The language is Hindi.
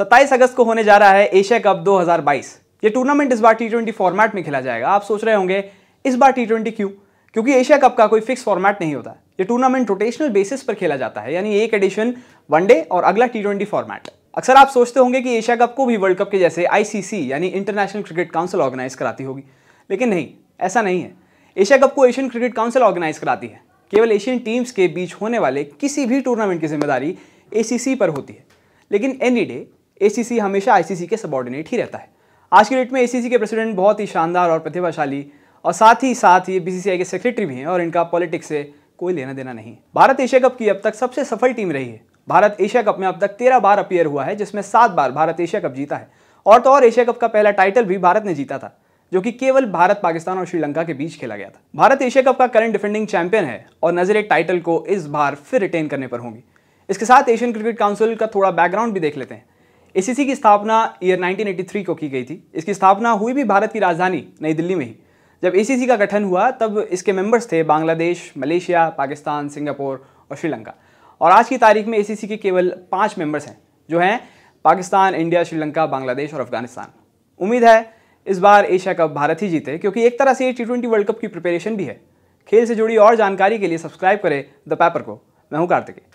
सत्ताईस अगस्त को होने जा रहा है एशिया कप 2022 ये टूर्नामेंट इस बार टी फॉर्मेट में खेला जाएगा आप सोच रहे होंगे इस बार टी क्यों क्योंकि एशिया कप का कोई फिक्स फॉर्मेट नहीं होता ये टूर्नामेंट रोटेशनल बेसिस पर खेला जाता है यानी एक एडिशन वनडे और अगला टी फॉर्मेट अक्सर आप सोचते होंगे कि एशिया कप को भी वर्ल्ड कप के जैसे आईसीसी यानी इंटरनेशनल क्रिकेट काउंसिल ऑर्गेनाइज कराती होगी लेकिन नहीं ऐसा नहीं है एशिया कप को एशियन क्रिकेट काउंसिल ऑर्गेनाइज कराती है केवल एशियन टीम्स के बीच होने वाले किसी भी टूर्नामेंट की जिम्मेदारी एसीसी पर होती है लेकिन एनी डे एसीसी हमेशा आईसीसी के सबॉर्डिनेट ही रहता है आज की डेट में एसीसी के प्रेसिडेंट बहुत ही शानदार और प्रतिभाशाली और साथ ही साथ ये बीसीसीआई के सेक्रेटरी भी हैं और इनका पॉलिटिक्स से कोई लेना देना नहीं भारत एशिया कप की अब तक सबसे सफल टीम रही है भारत एशिया कप में अब तक तेरह बार अपियर हुआ है जिसमें सात बार भारत एशिया कप जीता है और तो और एशिया कप का पहला टाइटल भी भारत ने जीता था जो कि केवल भारत पाकिस्तान और श्रीलंका के बीच खेला गया था भारत एशिया कप का करंट डिफेंडिंग चैंपियन है और नजरें टाइटल को इस बार फिर रिटेन करने पर होंगी इसके साथ एशियन क्रिकेट काउंसिल का थोड़ा बैकग्राउंड भी देख लेते हैं एसीसी की स्थापना ईयर 1983 को की गई थी इसकी स्थापना हुई भी भारत की राजधानी नई दिल्ली में ही जब एसीसी का गठन हुआ तब इसके मेंबर्स थे बांग्लादेश मलेशिया पाकिस्तान सिंगापुर और श्रीलंका और आज की तारीख में ए के केवल पाँच मेंबर्स हैं जो हैं पाकिस्तान इंडिया श्रीलंका बांग्लादेश और अफगानिस्तान उम्मीद है इस बार एशिया कप भारत ही जीते क्योंकि एक तरह से ये टी ट्वेंटी वर्ल्ड कप की प्रिपरेशन भी है खेल से जुड़ी और जानकारी के लिए सब्सक्राइब करें द पैपर को मैं हूँ कार्तिकी